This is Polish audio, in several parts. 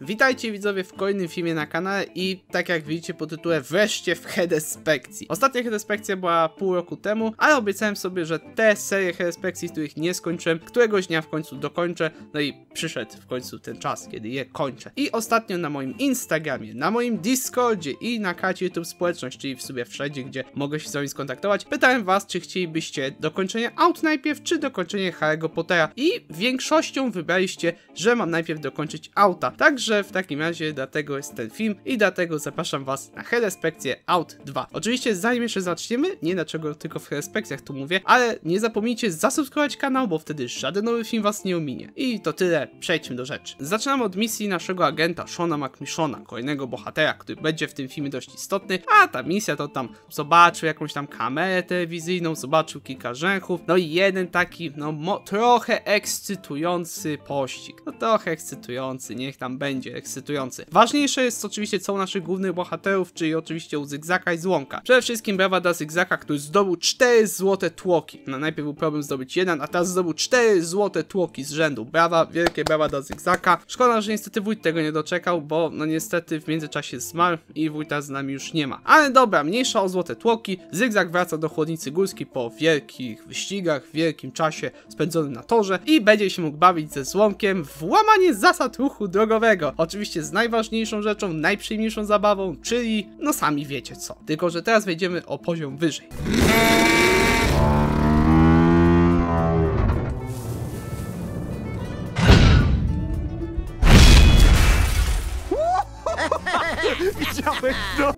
Witajcie widzowie w kolejnym filmie na kanale i tak jak widzicie po tytule wreszcie w Hedespekcji. Ostatnia Hedespekcja była pół roku temu, ale obiecałem sobie, że te serie Hedespekcji, których nie skończyłem, któregoś dnia w końcu dokończę, no i przyszedł w końcu ten czas, kiedy je kończę. I ostatnio na moim Instagramie, na moim Discordzie i na kacie YouTube Społeczność, czyli w sobie wszędzie, gdzie mogę się z wami skontaktować, pytałem was, czy chcielibyście dokończenie Out najpierw, czy dokończenie Harry'ego Pottera i większością wybraliście, że mam najpierw dokończyć Outa. Także Także w takim razie dlatego jest ten film i dlatego zapraszam Was na Helespecję Out 2. Oczywiście zanim jeszcze zaczniemy, nie dlaczego tylko w Helespekcjach tu mówię, ale nie zapomnijcie zasubskrybować kanał, bo wtedy żaden nowy film Was nie ominie. I to tyle, przejdźmy do rzeczy. Zaczynamy od misji naszego agenta Shona McMishona, kolejnego bohatera, który będzie w tym filmie dość istotny, a ta misja to tam zobaczył jakąś tam kamerę telewizyjną, zobaczył kilka rzęchów, no i jeden taki, no trochę ekscytujący pościg. No trochę ekscytujący, niech tam będzie będzie ekscytujący. Ważniejsze jest oczywiście co u naszych głównych bohaterów, czyli oczywiście u Zygzaka i Złomka. Przede wszystkim brawa dla Zygzaka, który zdobył 4 złote tłoki. No, najpierw był problem zdobyć jeden, a teraz zdobył 4 złote tłoki z rzędu. Brawa, wielkie brawa dla Zygzaka. Szkoda, że niestety wójt tego nie doczekał, bo no niestety w międzyczasie zmarł i wójta z nami już nie ma. Ale dobra, mniejsza o złote tłoki. Zygzak wraca do chłodnicy górskiej po wielkich wyścigach, wielkim czasie spędzonym na torze i będzie się mógł bawić ze Złomkiem w łamanie zasad ruchu drogowego. Oczywiście z najważniejszą rzeczą, najprzyjemniejszą zabawą, czyli no sami wiecie co. Tylko, że teraz wejdziemy o poziom wyżej.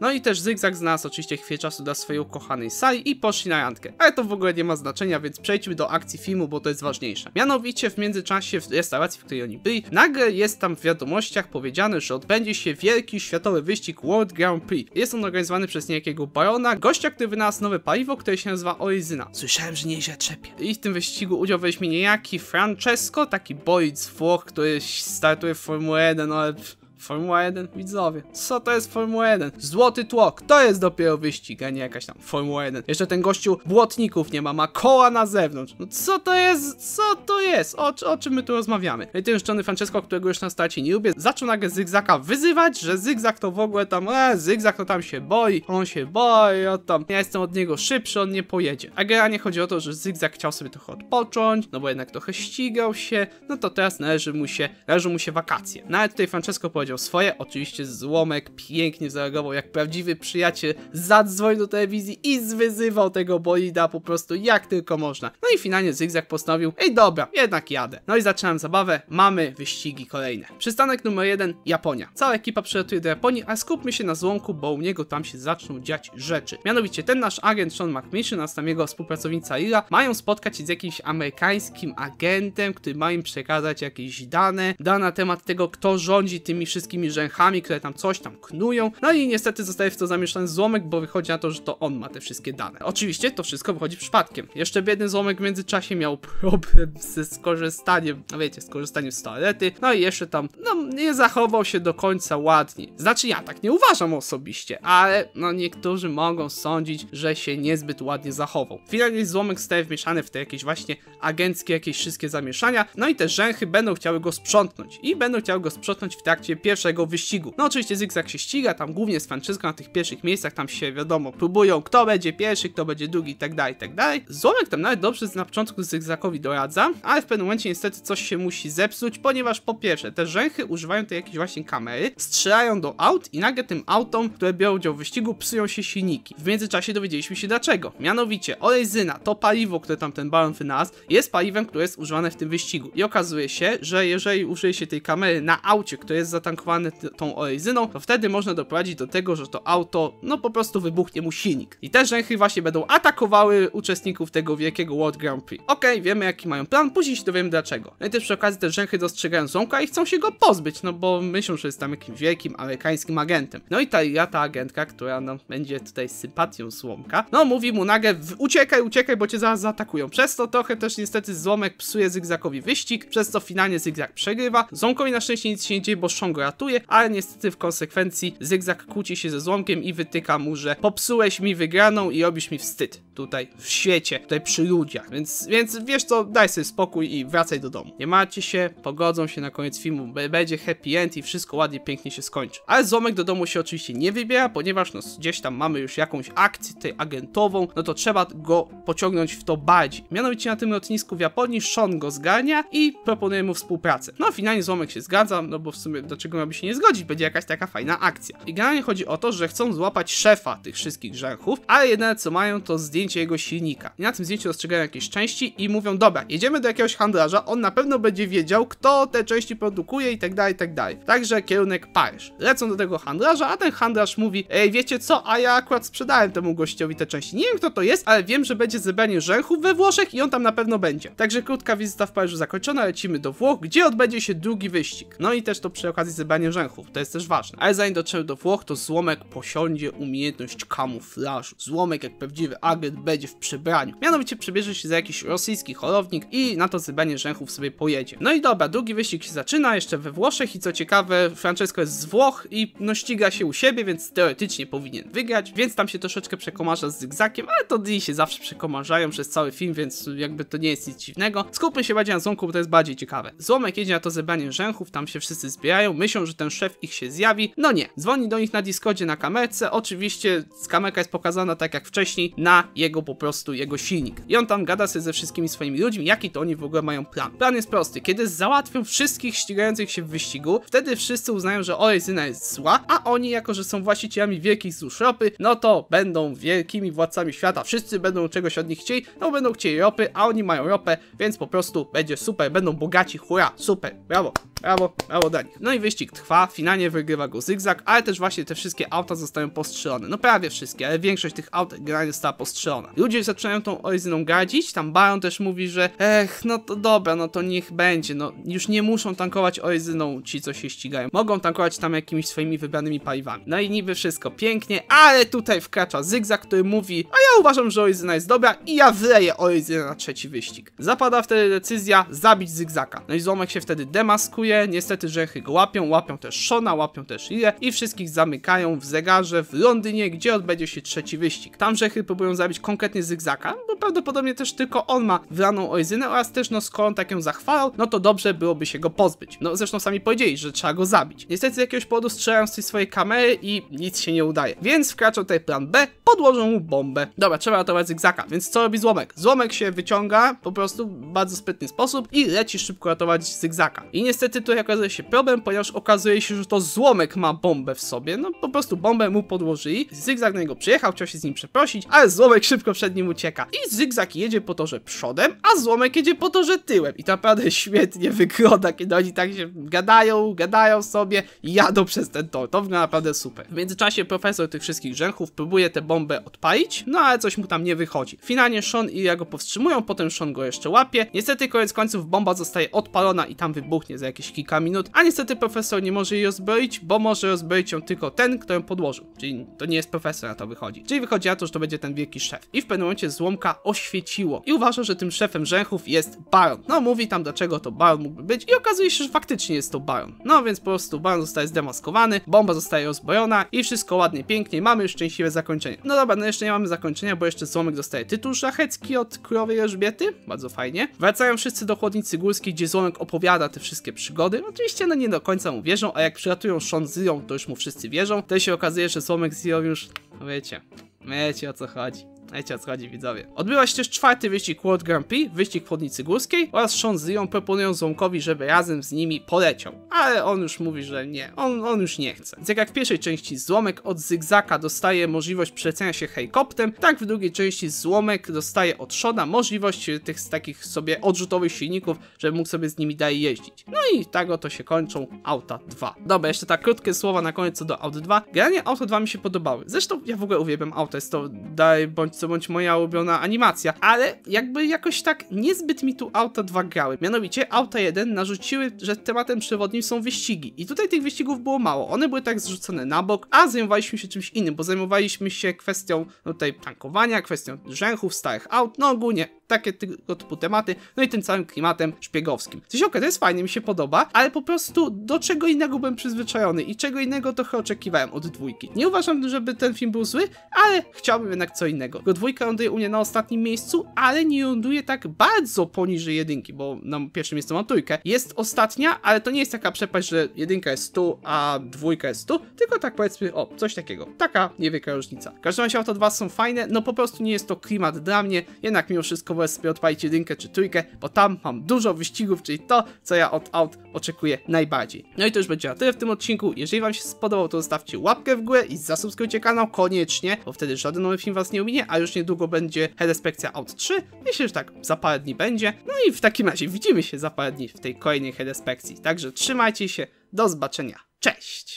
No i też Zygzak znalazł oczywiście chwilę czasu dla swojej ukochanej sali i poszli na randkę. Ale to w ogóle nie ma znaczenia, więc przejdźmy do akcji filmu, bo to jest ważniejsze. Mianowicie w międzyczasie w restauracji, w której oni byli, nagle jest tam w wiadomościach powiedziane, że odbędzie się wielki światowy wyścig World Grand Prix. Jest on organizowany przez niejakiego barona, gościa, który wynalazł nowe paliwo, które się nazywa Oizyna. Słyszałem, że nieźle trzepie. I w tym wyścigu udział weźmie niejaki Francesco, taki boic Włoch, który startuje w Formule 1, no ale... Formuła 1? Widzowie, co to jest Formuła 1? Złoty tłok, to jest dopiero wyścig, a nie jakaś tam Formuła 1. Jeszcze ten gościu błotników nie ma, ma koła na zewnątrz. No co to jest? Co to jest? O, o czym my tu rozmawiamy? No I ten szczony Francesco, którego już na starcie nie lubię, zaczął nagle zygzaka wyzywać, że zygzak to w ogóle tam, e, zygzak to tam się boi, on się boi, o tam, ja jestem od niego szybszy, on nie pojedzie. A generalnie chodzi o to, że zygzak chciał sobie trochę odpocząć, no bo jednak trochę ścigał się, no to teraz należy mu się, należą mu się wakacje. Nawet no tutaj Francesco powiedział, powiedział swoje, oczywiście Złomek pięknie zareagował jak prawdziwy przyjaciel, zadzwonił do telewizji i zwyzywał tego bolida po prostu jak tylko można. No i finalnie Zygzak postanowił, ej dobra, jednak jadę. No i zaczynam zabawę, mamy wyścigi kolejne. Przystanek numer jeden, Japonia. Cała ekipa przylatuje do Japonii, a skupmy się na Złomku, bo u niego tam się zaczną dziać rzeczy. Mianowicie ten nasz agent Sean McMission oraz tam jego współpracownica Ira mają spotkać się z jakimś amerykańskim agentem, który ma im przekazać jakieś dane, dane na temat tego, kto rządzi tymi wszystkimi wszystkimi rzęchami, które tam coś tam knują. No i niestety zostaje w to zamieszany złomek, bo wychodzi na to, że to on ma te wszystkie dane. Oczywiście to wszystko wychodzi przypadkiem. Jeszcze biedny złomek w międzyczasie miał problem ze skorzystaniem, no wiecie, skorzystaniem z toalety. No i jeszcze tam, no nie zachował się do końca ładnie. Znaczy ja tak nie uważam osobiście, ale no niektórzy mogą sądzić, że się niezbyt ładnie zachował. Finalnie złomek staje wmieszany w te jakieś właśnie agenckie jakieś wszystkie zamieszania, no i te rzęchy będą chciały go sprzątnąć i będą chciały go sprzątnąć w trakcie pierwszego wyścigu. No oczywiście Zigzag się ściga, tam głównie z Franczyzką na tych pierwszych miejscach, tam się wiadomo, próbują kto będzie pierwszy, kto będzie drugi i tak dalej, i tak dalej. Złomek tam nawet dobrze na początku Zygzakowi doradza, ale w pewnym momencie niestety coś się musi zepsuć, ponieważ po pierwsze te rzęchy używają tej jakiejś właśnie kamery, strzelają do aut i nagle tym autom, które biorą udział w wyścigu, psują się silniki. W międzyczasie dowiedzieliśmy się dlaczego. Mianowicie olejzyna, to paliwo, które tam ten balon wynalazł, jest paliwem, które jest używane w tym wyścigu. I okazuje się, że jeżeli użyje się tej kamery na aucie, które jest zatankowane powikłane tą olezyną, to wtedy można doprowadzić do tego, że to auto, no po prostu wybuchnie mu silnik. I te rzęchy właśnie będą atakowały uczestników tego wielkiego World Grand Prix. Okej, okay, wiemy jaki mają plan, później się dowiemy dlaczego. No i też przy okazji te rzęchy dostrzegają Zonka i chcą się go pozbyć, no bo myślą, że jest tam jakimś wielkim amerykańskim agentem. No i ta, ja, ta agentka, która no, będzie tutaj sympatią Złomka, no mówi mu nagle, uciekaj, uciekaj, bo cię zaraz zaatakują. Przez to trochę też niestety Złomek psuje Zygzakowi wyścig, przez co finalnie Zygzak przegrywa. Zonkowi na szczęście nic się nie dzieje, bo Szongo ratuje, ale niestety w konsekwencji Zygzak kłóci się ze Złomkiem i wytyka mu, że popsułeś mi wygraną i robisz mi wstyd tutaj w świecie, tutaj przy ludziach, więc, więc wiesz co, daj sobie spokój i wracaj do domu. Nie macie się, pogodzą się na koniec filmu, będzie happy end i wszystko ładnie, pięknie się skończy. Ale Złomek do domu się oczywiście nie wybiera, ponieważ no, gdzieś tam mamy już jakąś akcję tej agentową, no to trzeba go pociągnąć w to bardziej. Mianowicie na tym lotnisku w Japonii Sean go zgania i proponuje mu współpracę. No finalnie Złomek się zgadza, no bo w sumie dlaczego dlaczego miałby się nie zgodzić, będzie jakaś taka fajna akcja. I generalnie chodzi o to, że chcą złapać szefa tych wszystkich grzechów, ale jedyne co mają to zdjęcie jego silnika. I na tym zdjęciu dostrzegają jakieś części i mówią, dobra, jedziemy do jakiegoś handlarza, on na pewno będzie wiedział, kto te części produkuje i tak dalej, i tak dalej. Także kierunek Paryż. Lecą do tego handlarza, a ten handlarz mówi, ej, wiecie co, a ja akurat sprzedałem temu gościowi te części. Nie wiem, kto to jest, ale wiem, że będzie zebranie rzęchów we Włoszech i on tam na pewno będzie. Także krótka wizyta w Paryżu zakończona, lecimy do Włoch, gdzie odbędzie się drugi wyścig. No i też to przy okazji zrywanie rzęchów, to jest też ważne. Ale zanim dotrzemy do Włoch, to Złomek posiądzie umiejętność kamuflażu. Złomek, jak prawdziwy agent, będzie w przebraniu. Mianowicie przebierze się za jakiś rosyjski holownik i na to zrywanie rzęchów sobie pojedzie. No i dobra, drugi wyścig się zaczyna, jeszcze we Włoszech i co ciekawe, Francesco jest z Włoch i no ściga się u siebie, więc teoretycznie powinien wygrać, więc tam się troszeczkę przekomarza z zygzakiem, ale to dni się zawsze przekomarzają przez cały film, więc jakby to nie jest nic dziwnego. Skupmy się bardziej na Złomku, bo to jest bardziej ciekawe. Złomek jedzie na to zebranie rzęchów, tam się wszyscy zbierają, my myślą, że ten szef ich się zjawi. No nie, dzwoni do nich na Discordzie na kamerce, oczywiście kamerka jest pokazana tak jak wcześniej na jego po prostu jego silnik. I on tam gada sobie ze wszystkimi swoimi ludźmi, jaki to oni w ogóle mają plan. Plan jest prosty, kiedy załatwią wszystkich ścigających się w wyścigu, wtedy wszyscy uznają, że Orezyna jest zła, a oni jako, że są właścicielami wielkich złóż ropy, no to będą wielkimi władcami świata, wszyscy będą czegoś od nich chcieli, no będą chcieli ropy, a oni mają ropę, więc po prostu będzie super, będą bogaci, hura, super, brawo, brawo, brawo dla nich. No i wyjście Wyścig trwa, finalnie wygrywa go Zygzak, ale też właśnie te wszystkie auta zostają postrzelone. No prawie wszystkie, ale większość tych aut generalnie została postrzelona. Ludzie zaczynają tą Oizyną gadzić, tam Baron też mówi, że ech, no to dobra, no to niech będzie, no już nie muszą tankować Oizyną ci, co się ścigają. Mogą tankować tam jakimiś swoimi wybranymi paliwami. No i niby wszystko pięknie, ale tutaj wkracza Zygzak, który mówi, a ja uważam, że Oizyna jest dobra i ja wleję Oizynę na trzeci wyścig. Zapada wtedy decyzja zabić Zygzaka. No i Złomek się wtedy demaskuje, niestety rzechy go łapią, łapią też Shona, łapią też Ile i wszystkich zamykają w zegarze w Londynie, gdzie odbędzie się trzeci wyścig. Tam Żechy próbują zabić konkretnie Zygzaka, bo prawdopodobnie też tylko on ma wraną ojzynę oraz też no skoro on tak ją zachwalał, no to dobrze byłoby się go pozbyć. No zresztą sami powiedzieli, że trzeba go zabić. Niestety z jakiegoś powodu strzelają z tej swojej kamery i nic się nie udaje. Więc wkraczał tutaj plan B, podłożą mu bombę. Dobra, trzeba ratować Zygzaka, więc co robi Złomek? Złomek się wyciąga po prostu w bardzo sprytny sposób i leci szybko ratować Zygzaka. I niestety tu okazuje się problem, ponieważ okazuje się, że to złomek ma bombę w sobie. No po prostu bombę mu podłożyli. Zygzak na niego przyjechał, chciał się z nim przeprosić, ale złomek szybko przed nim ucieka. I zygzak jedzie po to, że przodem, a złomek jedzie po to, że tyłem. I to naprawdę świetnie wygląda, kiedy oni tak się gadają, gadają sobie i jadą przez ten tor. To wygląda naprawdę super. W międzyczasie profesor tych wszystkich rzęchów próbuje tę bombę odpalić, no ale coś mu tam nie wychodzi. Finalnie Sean i ja go powstrzymują, potem Sean go jeszcze łapie. Niestety koniec końców bomba zostaje odpalona i tam wybuchnie za jakieś kilka minut, a niestety profesor profesor nie może jej rozbroić, bo może rozbroić ją tylko ten, kto ją podłożył. Czyli to nie jest profesor, na to wychodzi. Czyli wychodzi na to, że to będzie ten wielki szef. I w pewnym momencie złomka oświeciło i uważa, że tym szefem rzęchów jest Baron. No mówi tam, dlaczego to Baron mógłby być i okazuje się, że faktycznie jest to Baron. No więc po prostu Baron zostaje zdemaskowany, bomba zostaje rozbrojona i wszystko ładnie, pięknie, mamy już szczęśliwe zakończenie. No dobra, no jeszcze nie mamy zakończenia, bo jeszcze Złomek dostaje tytuł szlachecki od królowej Elżbiety, bardzo fajnie. Wracają wszyscy do Chłodnicy Górskiej, gdzie Złomek opowiada te wszystkie przygody. Oczywiście no nie do końca mu wierzą, a jak przylatują Shonzyą, to już mu wszyscy wierzą. Wtedy się okazuje, że Słomek Zio już, no wiecie, wiecie o co chodzi. Wiecie no o co chodzi widzowie. Odbywa się też czwarty wyścig World Grand Prix, wyścig w Chodnicy Górskiej oraz Sean Zion proponują Złomkowi, żeby razem z nimi poleciał. Ale on już mówi, że nie, on, on już nie chce. Więc jak w pierwszej części złomek od zygzaka dostaje możliwość przelecenia się helikoptem, tak w drugiej części złomek dostaje od Shona możliwość tych takich sobie odrzutowych silników, żeby mógł sobie z nimi dalej jeździć. No i tak oto się kończą Auta 2. Dobra, jeszcze tak krótkie słowa na koniec co do Auta 2. Generalnie auta 2 mi się podobały. Zresztą ja w ogóle uwielbiam Auto, jest to daj bądź co bądź moja ulubiona animacja, ale jakby jakoś tak niezbyt mi tu auta dwa grały. Mianowicie auta 1 narzuciły, że tematem przewodnim są wyścigi i tutaj tych wyścigów było mało. One były tak zrzucone na bok, a zajmowaliśmy się czymś innym, bo zajmowaliśmy się kwestią no tutaj tankowania, kwestią rzęchów, starych aut, no ogólnie takie tego typu tematy, no i tym całym klimatem szpiegowskim. Tysiąka to jest fajne, mi się podoba, ale po prostu do czego innego byłem przyzwyczajony i czego innego trochę oczekiwałem od dwójki. Nie uważam, żeby ten film był zły, ale chciałbym jednak co innego. Go dwójka ląduje u mnie na ostatnim miejscu, ale nie ląduje tak bardzo poniżej jedynki, bo na pierwszym miejscu mam trójkę. Jest ostatnia, ale to nie jest taka przepaść, że jedynka jest tu, a dwójka jest tu, tylko tak powiedzmy, o, coś takiego. Taka niewielka różnica. W każdym razie auto dwa są fajne, no po prostu nie jest to klimat dla mnie, jednak mimo wszystko natomiast sobie odpalić jedynkę czy trójkę, bo tam mam dużo wyścigów, czyli to, co ja od aut oczekuję najbardziej. No i to już będzie na tyle w tym odcinku. Jeżeli wam się spodobał, to zostawcie łapkę w górę i zasubskrybujcie kanał koniecznie, bo wtedy żaden nowy film was nie ominie, a już niedługo będzie Herespekcja Out 3. Myślę, że tak za parę dni będzie. No i w takim razie widzimy się za parę dni w tej kolejnej Herespekcji. Także trzymajcie się, do zobaczenia, cześć!